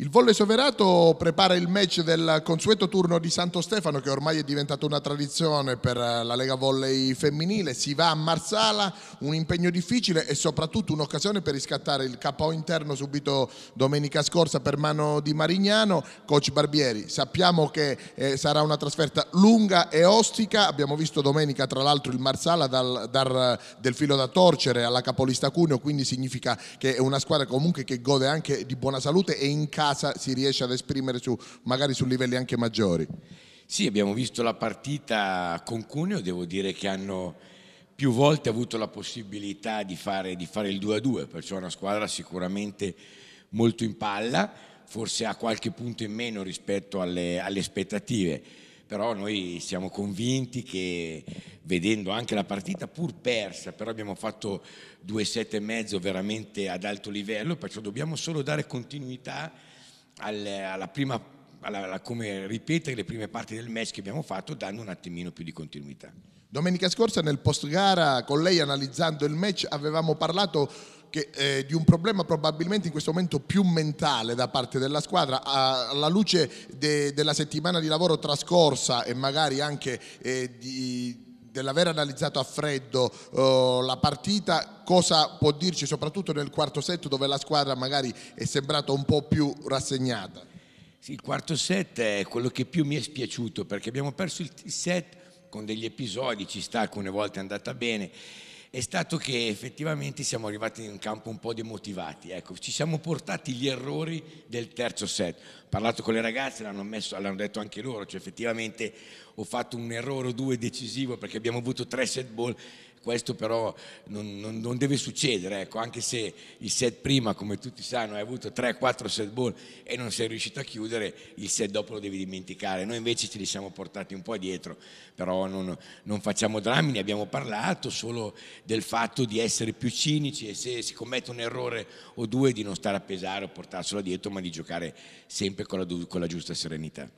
Il volle soverato prepara il match del consueto turno di Santo Stefano che ormai è diventato una tradizione per eh, la Lega Volley femminile. Si va a Marsala, un impegno difficile e soprattutto un'occasione per riscattare il KO interno subito domenica scorsa per mano di Marignano. Coach Barbieri, sappiamo che eh, sarà una trasferta lunga e ostica. Abbiamo visto domenica tra l'altro il Marsala dal, dal, eh, del filo da torcere alla capolista Cuneo, quindi significa che è una squadra comunque che gode anche di buona salute e in casa casa si riesce ad esprimere su, magari su livelli anche maggiori. Sì, abbiamo visto la partita con Cuneo, devo dire che hanno più volte avuto la possibilità di fare, di fare il 2-2, perciò è una squadra sicuramente molto in palla, forse a qualche punto in meno rispetto alle, alle aspettative, però noi siamo convinti che vedendo anche la partita pur persa, però abbiamo fatto due set e mezzo veramente ad alto livello, perciò dobbiamo solo dare continuità alla prima, alla, alla, come ripetere le prime parti del match che abbiamo fatto dando un attimino più di continuità. Domenica scorsa nel post gara con lei analizzando il match avevamo parlato che, eh, di un problema probabilmente in questo momento più mentale da parte della squadra alla luce de, della settimana di lavoro trascorsa e magari anche eh, di dell'aver analizzato a freddo uh, la partita, cosa può dirci soprattutto nel quarto set dove la squadra magari è sembrata un po' più rassegnata? Sì, il quarto set è quello che più mi è spiaciuto perché abbiamo perso il set con degli episodi, ci sta, alcune volte è andata bene è stato che effettivamente siamo arrivati in un campo un po' demotivati. Ecco, ci siamo portati gli errori del terzo set. Ho parlato con le ragazze, l'hanno, messo, l'hanno detto anche loro, cioè effettivamente ho fatto un errore o due decisivo perché abbiamo avuto tre set ball questo però non, non, non deve succedere, ecco, anche se il set prima, come tutti sanno, hai avuto 3-4 set ball e non sei riuscito a chiudere, il set dopo lo devi dimenticare, noi invece ce li siamo portati un po' dietro, però non, non facciamo drammi, ne abbiamo parlato solo del fatto di essere più cinici e se si commette un errore o due di non stare a pesare o portarselo dietro, ma di giocare sempre con la, con la giusta serenità.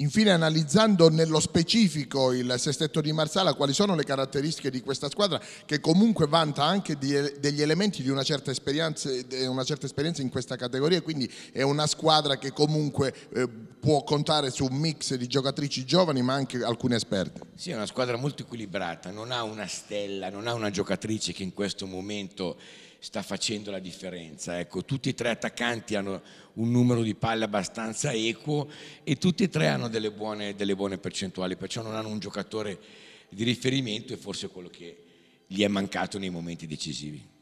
Infine, analizzando nello specifico il sestetto di Marsala, quali sono le caratteristiche di questa squadra che comunque vanta anche degli elementi di una certa esperienza, una certa esperienza in questa categoria, quindi è una squadra che comunque eh, può contare su un mix di giocatrici giovani ma anche alcune esperte. Sì, è una squadra molto equilibrata, non ha una stella, non ha una giocatrice che in questo momento sta facendo la differenza. Ecco, tutti e tre attaccanti hanno un numero di palle abbastanza equo e tutti e tre hanno delle buone, delle buone percentuali, perciò non hanno un giocatore di riferimento e forse quello che gli è mancato nei momenti decisivi.